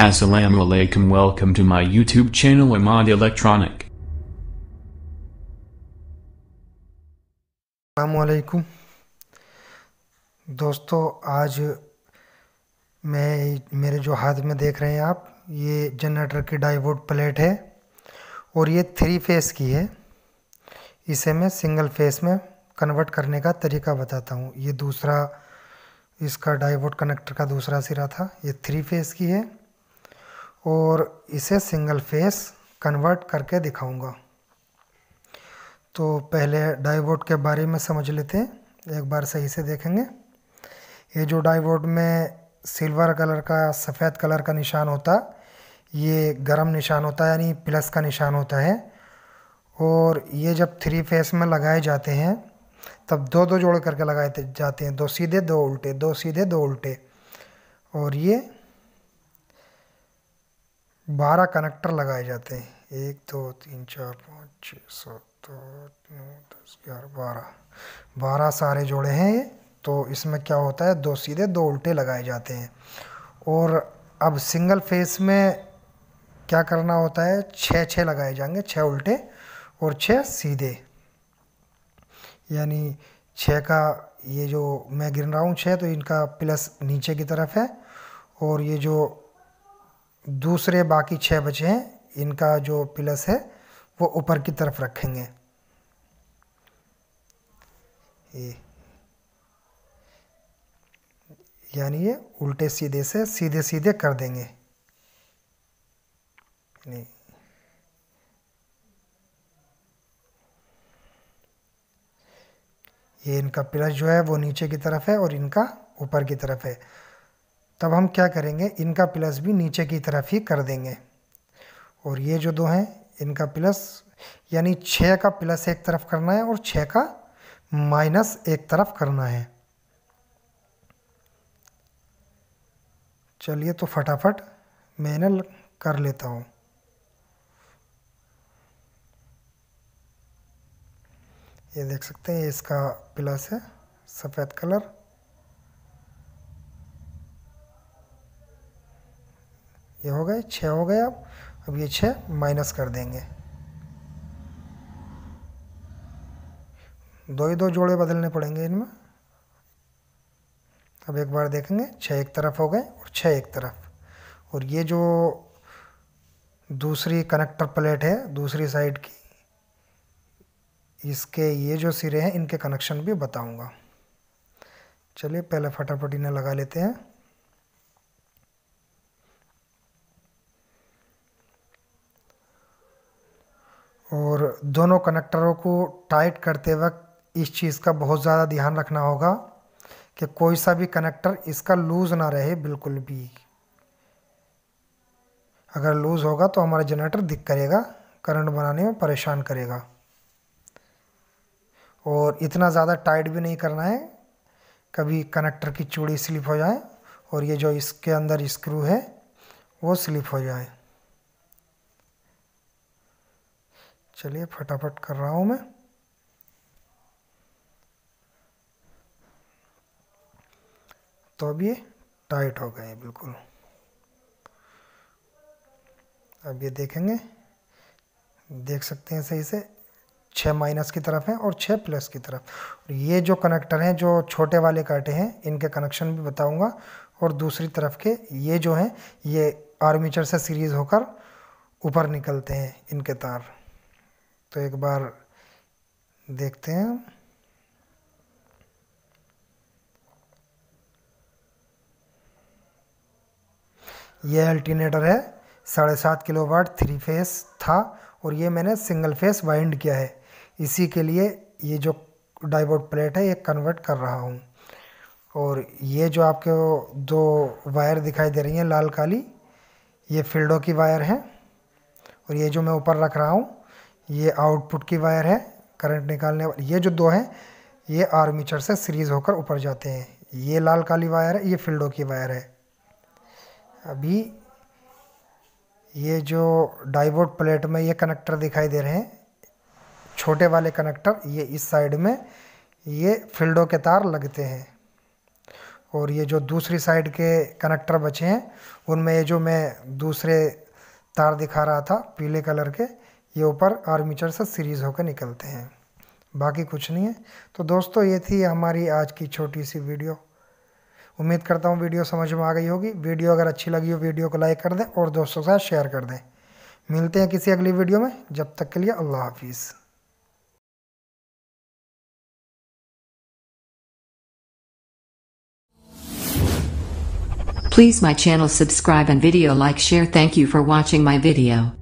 Assalamu alaikum welcome to my YouTube channel Ahmad Electronic. अलैक्म दोस्तों आज मैं मेरे जो हाथ में देख रहे हैं आप ये जनरेटर की डाइवोट प्लेट है और ये थ्री फेस की है इसे मैं सिंगल फेस में कन्वर्ट करने का तरीका बताता हूँ ये दूसरा इसका डाइवोट कनेक्टर का दूसरा सिरा था ये थ्री फेस की है और इसे सिंगल फेस कन्वर्ट करके दिखाऊंगा तो पहले डाईवोट के बारे में समझ लेते हैं एक बार सही से देखेंगे ये जो डाईवोट में सिल्वर कलर का सफ़ेद कलर का निशान होता ये गरम निशान होता है यानी प्लस का निशान होता है और ये जब थ्री फेस में लगाए जाते हैं तब दो दो जोड़ करके लगाए जाते हैं दो सीधे दो उल्टे दो सीधे दो उल्टे और ये बारह कनेक्टर लगाए जाते हैं एक दो तीन चार पाँच छः सात आठ नौ दस ग्यारह बारह बारह सारे जोड़े हैं तो इसमें क्या होता है दो सीधे दो उल्टे लगाए जाते हैं और अब सिंगल फेस में क्या करना होता है छः छः लगाए जाएंगे छः उल्टे और छः सीधे यानी छः का ये जो मैं गिन रहा हूँ छः तो इनका प्लस नीचे की तरफ है और ये जो दूसरे बाकी छः बचे हैं इनका जो पिलस है वो ऊपर की तरफ रखेंगे ये यानी ये उल्टे सीधे से सीधे सीधे कर देंगे नहीं ये इनका प्लस जो है वो नीचे की तरफ है और इनका ऊपर की तरफ है तब हम क्या करेंगे इनका प्लस भी नीचे की तरफ ही कर देंगे और ये जो दो हैं इनका प्लस यानी छः का प्लस एक तरफ करना है और छः का माइनस एक तरफ करना है चलिए तो फटाफट मैंने कर लेता हूँ ये देख सकते हैं इसका प्लस है सफ़ेद कलर ये हो गए छः हो गए अब अब ये छः माइनस कर देंगे दो ही दो जोड़े बदलने पड़ेंगे इनमें अब एक बार देखेंगे छः एक तरफ हो गए और छः एक तरफ और ये जो दूसरी कनेक्टर प्लेट है दूसरी साइड की इसके ये जो सिरे हैं इनके कनेक्शन भी बताऊंगा चलिए पहले फटाफट इन्हें लगा लेते हैं और दोनों कनेक्टरों को टाइट करते वक्त इस चीज़ का बहुत ज़्यादा ध्यान रखना होगा कि कोई सा भी कनेक्टर इसका लूज़ ना रहे बिल्कुल भी अगर लूज़ होगा तो हमारा जनरेटर दिक करेगा करंट बनाने में परेशान करेगा और इतना ज़्यादा टाइट भी नहीं करना है कभी कनेक्टर की चूड़ी स्लिप हो जाए और ये जो इसके अंदर स्क्रू है वो स्लिप हो जाए चलिए फटाफट कर रहा हूँ मैं तो अब ये टाइट हो गए बिल्कुल अब ये देखेंगे देख सकते हैं सही से छः माइनस की तरफ हैं और छः प्लस की तरफ और ये जो कनेक्टर हैं जो छोटे वाले काटे हैं इनके कनेक्शन भी बताऊंगा और दूसरी तरफ के ये जो हैं ये आर्मीचर से सीरीज़ होकर ऊपर निकलते हैं इनके तार तो एक बार देखते हैं यह अल्टीनेटर है साढ़े सात किलो वाट थ्री फेस था और ये मैंने सिंगल फेस वाइंड किया है इसी के लिए ये जो डाइबोट प्लेट है ये कन्वर्ट कर रहा हूँ और ये जो आपके दो वायर दिखाई दे रही हैं लाल काली ये फील्डों की वायर है और ये जो मैं ऊपर रख रहा हूँ ये आउटपुट की वायर है करंट निकालने वाली ये जो दो हैं ये आर्मीचर से सीरीज होकर ऊपर जाते हैं ये लाल काली वायर है ये फिल्डो की वायर है अभी ये जो डाइवोट प्लेट में ये कनेक्टर दिखाई दे रहे हैं छोटे वाले कनेक्टर ये इस साइड में ये फील्डों के तार लगते हैं और ये जो दूसरी साइड के कनेक्टर बचे हैं उनमें ये जो मैं दूसरे तार दिखा रहा था पीले कलर के ये ऊपर आर्मीचर से सीरीज़ होकर निकलते हैं बाकी कुछ नहीं है तो दोस्तों ये थी हमारी आज की छोटी सी वीडियो उम्मीद करता हूँ वीडियो समझ में आ गई होगी वीडियो अगर अच्छी लगी हो वीडियो को लाइक कर दें और दोस्तों के साथ शेयर कर दें मिलते हैं किसी अगली वीडियो में जब तक के लिए अल्लाह हाफिज़